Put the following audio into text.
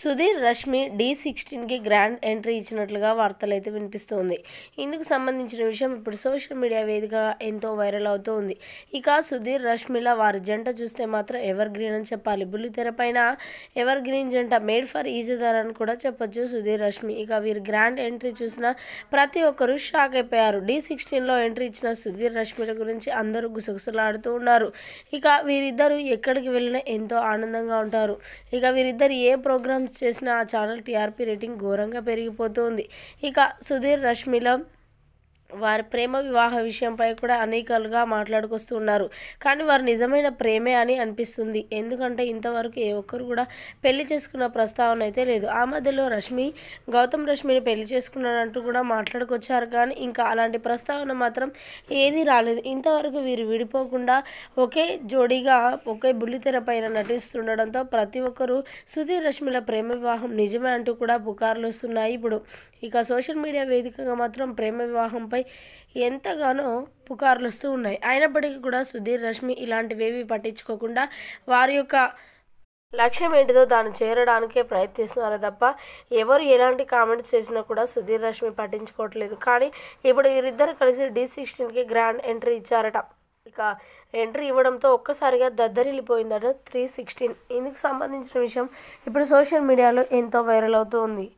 సుధీర్ రష్మి డి సిక్స్టీన్కి grand entry ఇచ్చినట్లుగా వార్తలు అయితే వినిపిస్తోంది ఇందుకు సంబంధించిన విషయం ఇప్పుడు సోషల్ మీడియా వేదికగా ఎంతో వైరల్ అవుతూ ఉంది ఇక సుధీర్ రష్మిల వారి జంట చూస్తే మాత్రం ఎవర్ గ్రీన్ అని చెప్పాలి బుల్లి పైన ఎవర్ గ్రీన్ జంట మేడ్ ఫర్ ఈజీదర్ అని కూడా చెప్పొచ్చు సుధీర్ రష్మి ఇక వీరు గ్రాండ్ ఎంట్రీ చూసిన ప్రతి ఒక్కరూ షాక్ అయిపోయారు డి సిక్స్టీన్లో ఎంట్రీ ఇచ్చిన సుధీర్ రష్మిల గురించి అందరూ గుసగుసలాడుతూ ఉన్నారు ఇక వీరిద్దరూ ఎక్కడికి వెళ్ళినా ఎంతో ఆనందంగా ఉంటారు ఇక వీరిద్దరు ఏ ప్రోగ్రామ్ చేసిన ఆ ఛానల్ టీఆర్పీ రేటింగ్ ఘోరంగా పెరిగిపోతుంది ఇక సుధీర్ రష్మిల వారి ప్రేమ వివాహ విషయంపై కూడా అనేకలుగా మాట్లాడుకొస్తూ ఉన్నారు కానీ వారు నిజమైన ప్రేమే అని అనిపిస్తుంది ఎందుకంటే ఇంతవరకు ఏ ఒక్కరు కూడా పెళ్లి చేసుకున్న ప్రస్తావన అయితే లేదు ఆ మధ్యలో రష్మి గౌతమ్ రష్మిని పెళ్లి చేసుకున్నాడంటూ కూడా మాట్లాడుకొచ్చారు కానీ ఇంకా అలాంటి ప్రస్తావన మాత్రం ఏది రాలేదు ఇంతవరకు వీరు విడిపోకుండా ఒకే జోడీగా ఒకే బుల్లితెర పైన నటిస్తుండడంతో ప్రతి ఒక్కరూ సుధీర్ రష్మిల ప్రేమ వివాహం నిజమే అంటూ కూడా పుకార్లు వస్తున్నాయి ఇప్పుడు ఇక సోషల్ మీడియా వేదికగా మాత్రం ప్రేమ వివాహంపై ఎంతగానో పుకార్లు వస్తూ ఉన్నాయి అయినప్పటికీ కూడా సుధీర్ రష్మి ఇలాంటివేవి పట్టించుకోకుండా వారి యొక్క లక్ష్యం ఏంటిదో దాన్ని చేరడానికే ప్రయత్నిస్తున్నారు తప్ప ఎవరు ఎలాంటి కామెంట్స్ చేసినా కూడా సుధీర్ రష్మి పట్టించుకోవట్లేదు కానీ ఇప్పుడు వీరిద్దరు కలిసి డి సిక్స్టీన్కి గ్రాండ్ ఎంట్రీ ఇచ్చారట ఇక ఎంట్రీ ఇవ్వడంతో ఒక్కసారిగా దద్దరిల్లిపోయిందట త్రీ సిక్స్టీన్ ఇందుకు సంబంధించిన విషయం ఇప్పుడు సోషల్ మీడియాలో ఎంతో వైరల్ అవుతూ ఉంది